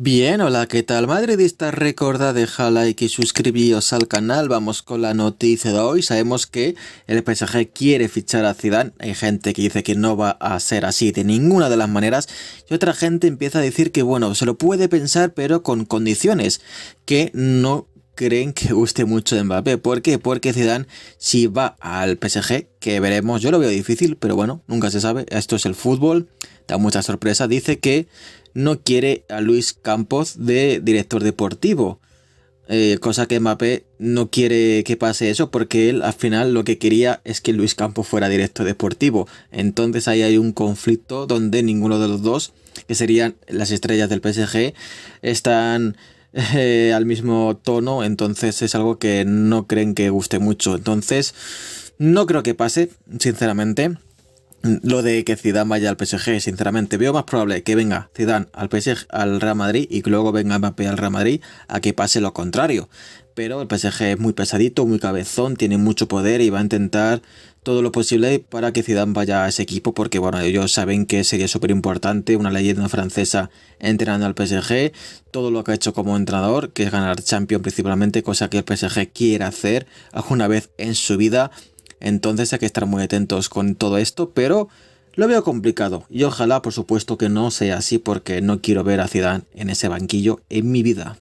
Bien, hola, ¿qué tal Madridista, Recordad dejar like y suscribiros al canal, vamos con la noticia de hoy, sabemos que el PSG quiere fichar a Zidane, hay gente que dice que no va a ser así de ninguna de las maneras y otra gente empieza a decir que bueno, se lo puede pensar pero con condiciones, que no creen que guste mucho de Mbappé. ¿Por qué? Porque Zidane si va al PSG, que veremos, yo lo veo difícil, pero bueno, nunca se sabe. Esto es el fútbol, da mucha sorpresa. Dice que no quiere a Luis Campos de director deportivo. Eh, cosa que Mbappé no quiere que pase eso porque él al final lo que quería es que Luis Campos fuera director deportivo. Entonces ahí hay un conflicto donde ninguno de los dos, que serían las estrellas del PSG, están eh, al mismo tono, entonces es algo que no creen que guste mucho. Entonces, no creo que pase, sinceramente. Lo de que Zidane vaya al PSG, sinceramente, veo más probable que venga Zidane al PSG, al Real Madrid y que luego venga Mbappé al Real Madrid a que pase lo contrario. Pero el PSG es muy pesadito, muy cabezón, tiene mucho poder y va a intentar todo lo posible para que Zidane vaya a ese equipo porque bueno, ellos saben que sería súper importante una leyenda francesa entrenando al PSG, todo lo que ha hecho como entrenador, que es ganar Champions principalmente, cosa que el PSG quiere hacer alguna vez en su vida, entonces hay que estar muy atentos con todo esto, pero lo veo complicado y ojalá por supuesto que no sea así porque no quiero ver a Zidane en ese banquillo en mi vida.